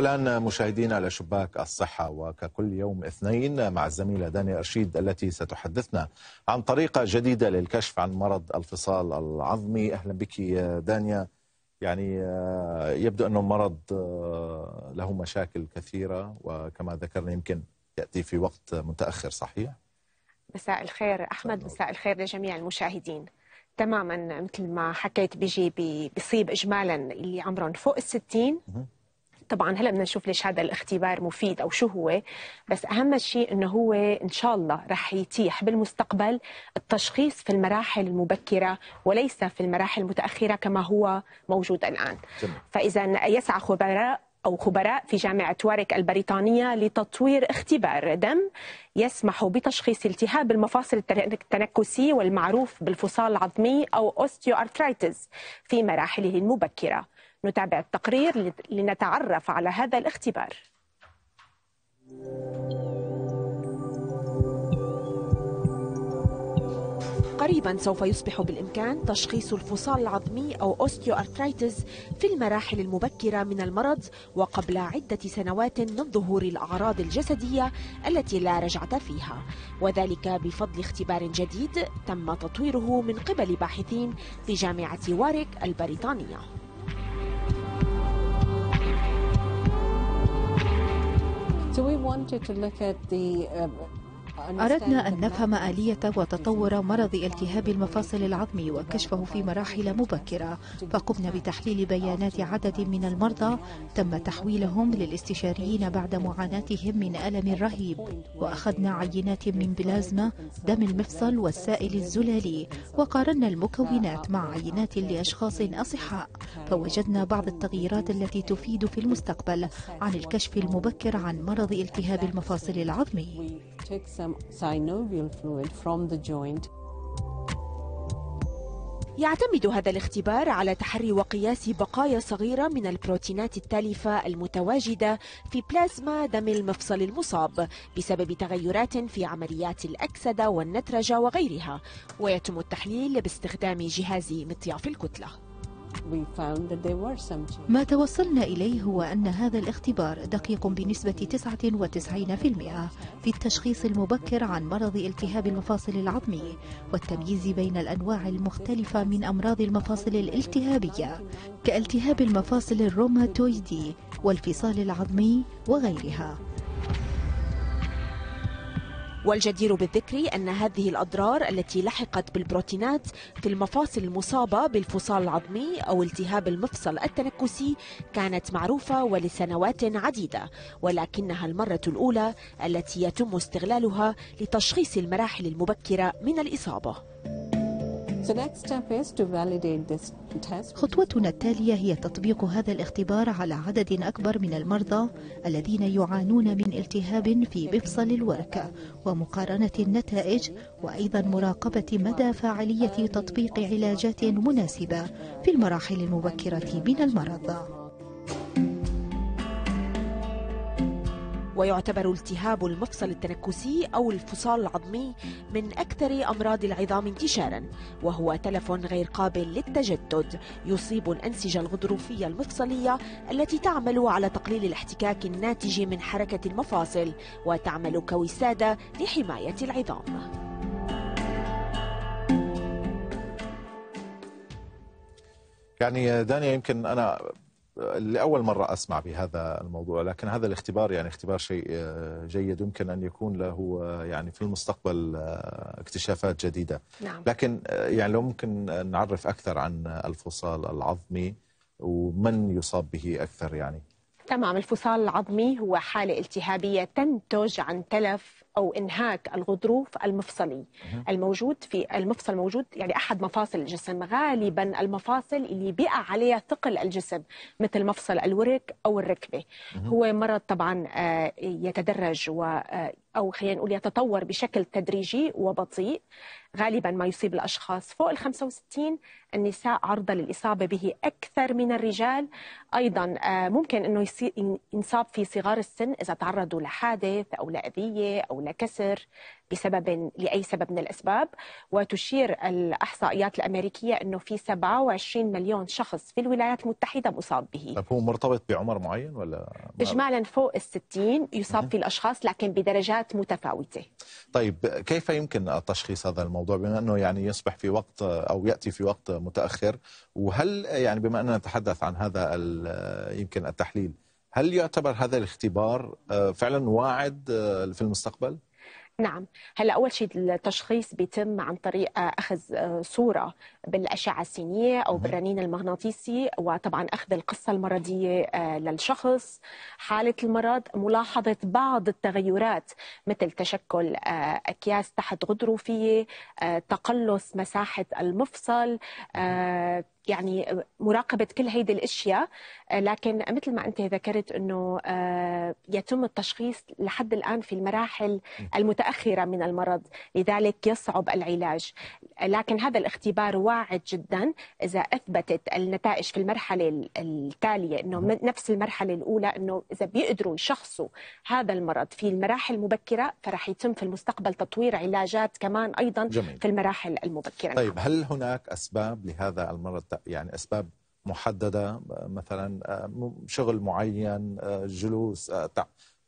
والآن مشاهدينا على شباك الصحة وككل يوم اثنين مع الزميلة دانيا أرشيد التي ستحدثنا عن طريقة جديدة للكشف عن مرض الفصال العظمي أهلا بك دانيا يعني آه، يبدو أنه مرض آه، له مشاكل كثيرة وكما ذكرنا يمكن يأتي في وقت متأخر صحيح؟ مساء الخير أحمد مساء الخير لجميع المشاهدين تماما مثل ما حكيت بيجي بيصيب إجمالا اللي عمرهم فوق الستين طبعا هلا بدنا نشوف ليش هذا الاختبار مفيد او شو هو بس اهم شيء انه هو ان شاء الله رح يتيح بالمستقبل التشخيص في المراحل المبكره وليس في المراحل المتاخره كما هو موجود الان فاذا يسعى خبراء أو خبراء في جامعة وارك البريطانية لتطوير اختبار دم يسمح بتشخيص التهاب المفاصل التنكسي والمعروف بالفصال العظمي أو أوستيو في مراحله المبكرة نتابع التقرير لنتعرف على هذا الاختبار قريبا سوف يصبح بالإمكان تشخيص الفصال العظمي أو أوستيو في المراحل المبكرة من المرض وقبل عدة سنوات من ظهور الأعراض الجسدية التي لا رجعة فيها وذلك بفضل اختبار جديد تم تطويره من قبل باحثين في جامعة وارك البريطانية wanted to look at the uh, أردنا أن نفهم آلية وتطور مرض التهاب المفاصل العظمي وكشفه في مراحل مبكرة فقمنا بتحليل بيانات عدد من المرضى تم تحويلهم للاستشاريين بعد معاناتهم من ألم رهيب وأخذنا عينات من بلازما دم المفصل والسائل الزلالي وقارنا المكونات مع عينات لأشخاص أصحاء فوجدنا بعض التغييرات التي تفيد في المستقبل عن الكشف المبكر عن مرض التهاب المفاصل العظمي take some synovial fluid from the joint. يعتمد هذا الاختبار على تحري وقياس بقايا صغيرة من البروتينات التالفة المتواجدة في بلازما دم المفصل المصاب بسبب تغيرات في عمليات الأكسدة والنترجة وغيرها ويتم التحليل باستخدام جهاز مطياف الكتلة ما توصلنا إليه هو أن هذا الاختبار دقيق بنسبة 99% في التشخيص المبكر عن مرض التهاب المفاصل العظمي والتمييز بين الأنواع المختلفة من أمراض المفاصل الالتهابية كالتهاب المفاصل الروماتويدي والفصال العظمي وغيرها والجدير بالذكر أن هذه الأضرار التي لحقت بالبروتينات في المفاصل المصابة بالفصال العظمي أو التهاب المفصل التنكسي كانت معروفة ولسنوات عديدة ولكنها المرة الأولى التي يتم استغلالها لتشخيص المراحل المبكرة من الإصابة خطوتنا التالية هي تطبيق هذا الاختبار على عدد أكبر من المرضى الذين يعانون من التهاب في مفصل الورك ومقارنة النتائج وأيضا مراقبة مدى فاعلية تطبيق علاجات مناسبة في المراحل المبكرة من المرض ويعتبر التهاب المفصل التنكسي أو الفصال العظمي من أكثر أمراض العظام انتشارا وهو تلف غير قابل للتجدد يصيب الأنسجة الغضروفية المفصلية التي تعمل على تقليل الاحتكاك الناتج من حركة المفاصل وتعمل كوسادة لحماية العظام يعني دانيا يمكن أنا لأول مرة أسمع بهذا الموضوع لكن هذا الاختبار يعني اختبار شيء آه، جيد يمكن أن يكون له آه، يعني في المستقبل آه، اكتشافات جديدة نعم. لكن يعني لو ممكن نعرف أكثر عن الفصال العظمي ومن يصاب به أكثر يعني تمام الفصال العظمي هو حالة التهابية تنتج عن تلف او انهاك الغضروف المفصلي الموجود في المفصل موجود يعني احد مفاصل الجسم غالبا المفاصل اللي بيقع عليها ثقل الجسم مثل مفصل الورك او الركبه هو مرض طبعا آه، يتدرج و آه، او خلينا نقول يتطور بشكل تدريجي وبطيء غالبا ما يصيب الاشخاص فوق ال 65 النساء عرضه للاصابه به اكثر من الرجال ايضا آه، ممكن انه ينصاب في صغار السن اذا تعرضوا لحادث او لاذيه او أو لكسر بسبب لأي سبب من الأسباب وتشير الإحصائيات الأمريكية أنه في 27 مليون شخص في الولايات المتحدة مصاب به طب هو مرتبط بعمر معين ولا؟ إجمالا فوق ال 60 يصاب في الأشخاص لكن بدرجات متفاوتة طيب كيف يمكن التشخيص هذا الموضوع بما أنه يعني يصبح في وقت أو يأتي في وقت متأخر وهل يعني بما أننا نتحدث عن هذا يمكن التحليل هل يعتبر هذا الاختبار آه، فعلا واعد آه، في المستقبل؟ نعم هلا اول شيء التشخيص بيتم عن طريق آه، اخذ صوره بالاشعه السينيه او بالرنين المغناطيسي وطبعا اخذ القصه المرضيه للشخص حاله المرض ملاحظه بعض التغيرات مثل تشكل اكياس تحت غضروفيه تقلص مساحه المفصل يعني مراقبة كل هيدي الأشياء آه، لكن مثل ما أنت ذكرت أنه آه، يتم التشخيص لحد الآن في المراحل المتأخرة من المرض لذلك يصعب العلاج لكن هذا الاختبار واعد جدا إذا أثبتت النتائج في المرحلة التالية أنه نفس المرحلة الأولى أنه إذا بيقدروا يشخصوا هذا المرض في المراحل المبكرة فرح يتم في المستقبل تطوير علاجات كمان أيضا جميل. في المراحل المبكرة طيب هل هناك أسباب لهذا المرض يعني اسباب محدده مثلا آه، شغل معين آه، جلوس آه،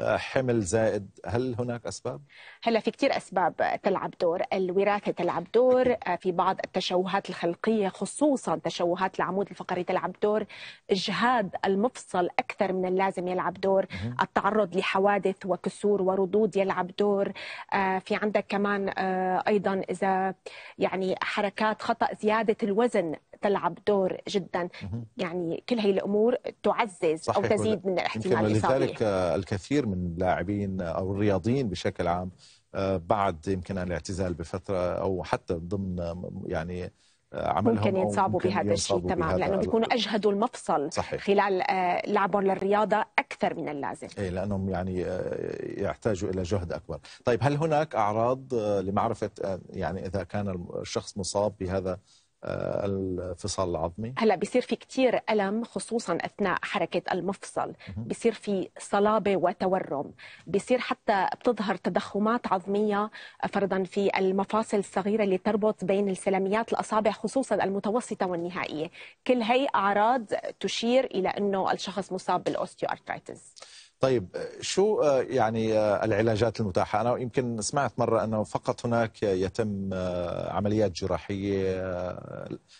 حمل زائد هل هناك اسباب هلا في كثير اسباب تلعب دور الوراثه تلعب دور في بعض التشوهات الخلقيه خصوصا تشوهات العمود الفقري تلعب دور اجهاد المفصل اكثر من اللازم يلعب دور التعرض لحوادث وكسور وردود يلعب دور في عندك كمان ايضا اذا يعني حركات خطا زياده الوزن تلعب دور جدا يعني كل هي الامور تعزز صحيح او تزيد من الاحتمال ولذلك الكثير من اللاعبين او الرياضيين بشكل عام آه، بعد يمكن الاعتزال بفتره او حتى ضمن يعني آه، عملهم ممكن ينصابوا بهذا الشيء تمام لانه بيكونوا اجهدوا المفصل صحيح. خلال آه، لعبهم للرياضه اكثر من اللازم اي لانهم يعني يحتاجوا الى جهد اكبر طيب هل هناك اعراض لمعرفه يعني اذا كان الشخص مصاب بهذا آه، الفصال العظمي هلا بصير في كثير ألم خصوصا أثناء حركة المفصل بصير في صلابة وتورم بصير حتى بتظهر تضخمات عظمية فرضا في المفاصل الصغيرة اللي تربط بين السلميات الأصابع خصوصا المتوسطة والنهائية كل هي أعراض تشير إلى أنه الشخص مصاب بالأوستيو طيب شو آه، يعني آه، العلاجات المتاحة أنا يمكن سمعت مرة أنه فقط هناك يتم آه، عمليات جراحية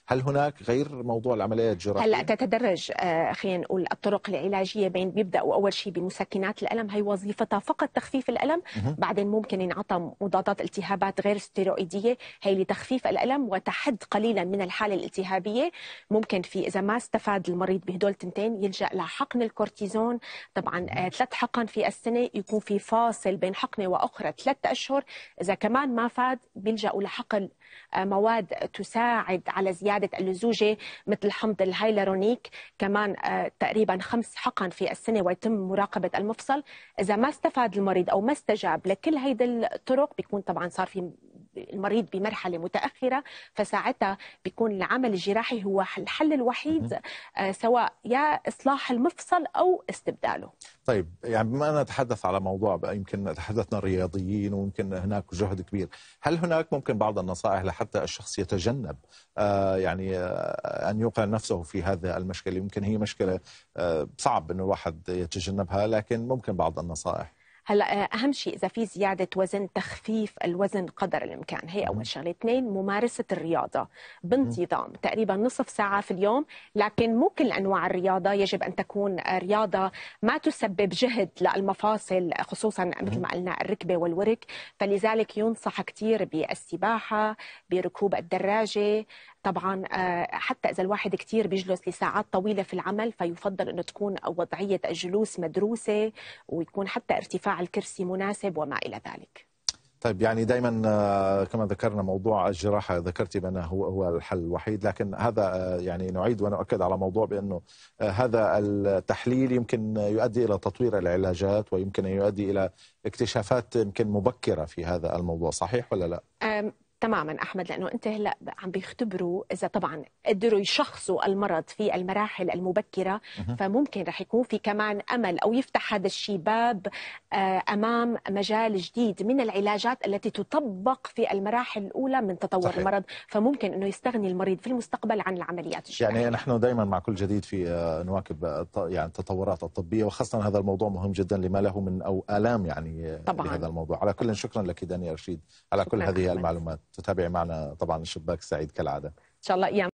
هل هناك غير موضوع العمليات الجراحية؟ هلأ تتدرج خلينا نقول الطرق العلاجية بين بيبدأوا أول شيء بمسكنات الألم هي وظيفتها فقط تخفيف الألم بعدين ممكن ينعطى مضادات التهابات غير ستيرويدية هي لتخفيف الألم وتحد قليلا من الحالة الالتهابية ممكن في إذا ما استفاد المريض بهدول تنتين يلجأ لحقن الكورتيزون طبعا ثلاث حقن في السنه يكون في فاصل بين حقنه واخرى ثلاث اشهر اذا كمان ما فاد بيلجأوا لحقن آه، مواد تساعد على زياده اللزوجه مثل حمض الهيلرونيك كمان آه، تقريبا خمس حقن في السنه ويتم مراقبه المفصل اذا ما استفاد المريض او ما استجاب لكل هيدي الطرق بيكون طبعا صار في المريض بمرحله متاخره فساعتها بيكون العمل الجراحي هو الحل الوحيد آه، سواء يا اصلاح المفصل او استبداله طيب يعني بما أنا نتحدث على موضوع يمكن تحدثنا الرياضيين ويمكن هناك جهد كبير، هل هناك ممكن بعض النصائح لحتى الشخص يتجنب آه، يعني آه، ان يوقع نفسه في هذا المشكله، يمكن هي مشكله صعب انه الواحد يتجنبها لكن ممكن بعض النصائح هلا اهم شيء اذا في زياده وزن تخفيف الوزن قدر الامكان هي اول شغله اثنين ممارسه الرياضه بانتظام تقريبا نصف ساعه في اليوم لكن مو كل انواع الرياضه يجب ان تكون آه، رياضه ما تسبب جهد للمفاصل خصوصا مثل ما قلنا الركبه والورك فلذلك ينصح كثير بالسباحه بركوب الدراجه طبعا آه، حتى إذا الواحد كثير بيجلس لساعات طويلة في العمل فيفضل أنه تكون وضعية الجلوس مدروسة ويكون حتى ارتفاع الكرسي مناسب وما إلى ذلك طيب يعني دائما آه، كما ذكرنا موضوع الجراحه ذكرتي بانه هو هو الحل الوحيد لكن هذا آه، يعني نعيد ونؤكد على موضوع بانه هذا التحليل يمكن يؤدي الى تطوير العلاجات ويمكن ان يؤدي الى اكتشافات يمكن مبكره في هذا الموضوع صحيح ولا لا؟ تماما احمد لانه انت هلا عم بيختبروا اذا طبعا قدروا يشخصوا المرض في المراحل المبكره فممكن رح يكون في كمان امل او يفتح هذا الشيء باب آه، امام مجال جديد من العلاجات التي تطبق في المراحل الاولى من تطور صحيح. المرض فممكن انه يستغني المريض في المستقبل عن العمليات الجراحيه يعني نحن دائما مع كل جديد في آه، نواكب آه، يعني التطورات الطبيه وخاصه هذا الموضوع مهم جدا لما له من او الام يعني طبعا. لهذا الموضوع على كل شكرا لك دانيال رشيد على كل هذه أحمد. المعلومات تتابعي معنا طبعا الشباك سعيد كالعاده ان شاء الله ايام